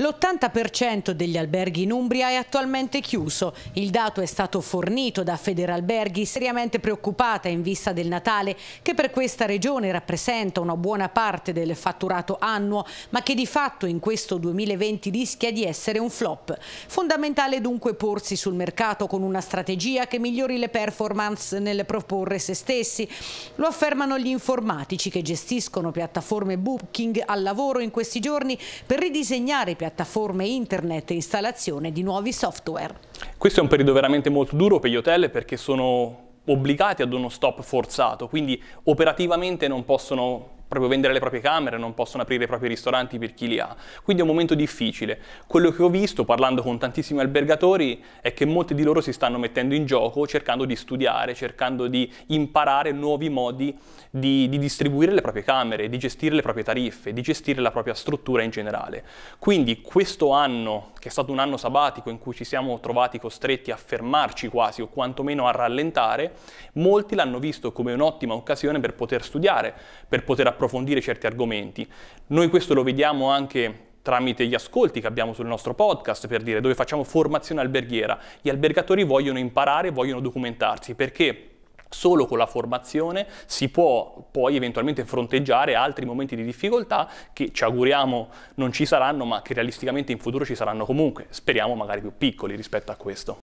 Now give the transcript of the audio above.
L'80% degli alberghi in Umbria è attualmente chiuso. Il dato è stato fornito da Federalberghi, seriamente preoccupata in vista del Natale, che per questa regione rappresenta una buona parte del fatturato annuo, ma che di fatto in questo 2020 rischia di essere un flop. Fondamentale dunque porsi sul mercato con una strategia che migliori le performance nel proporre se stessi. Lo affermano gli informatici che gestiscono piattaforme booking al lavoro in questi giorni per ridisegnare i piattaforme piattaforme internet e installazione di nuovi software. Questo è un periodo veramente molto duro per gli hotel perché sono obbligati ad uno stop forzato, quindi operativamente non possono proprio vendere le proprie camere, non possono aprire i propri ristoranti per chi li ha. Quindi è un momento difficile. Quello che ho visto parlando con tantissimi albergatori è che molti di loro si stanno mettendo in gioco cercando di studiare, cercando di imparare nuovi modi di, di distribuire le proprie camere, di gestire le proprie tariffe, di gestire la propria struttura in generale. Quindi questo anno, che è stato un anno sabbatico in cui ci siamo trovati costretti a fermarci quasi o quantomeno a rallentare, molti l'hanno visto come un'ottima occasione per poter studiare, per poter approfondire approfondire certi argomenti. Noi questo lo vediamo anche tramite gli ascolti che abbiamo sul nostro podcast, per dire, dove facciamo formazione alberghiera. Gli albergatori vogliono imparare, vogliono documentarsi, perché solo con la formazione si può poi eventualmente fronteggiare altri momenti di difficoltà che ci auguriamo non ci saranno, ma che realisticamente in futuro ci saranno comunque, speriamo magari più piccoli rispetto a questo.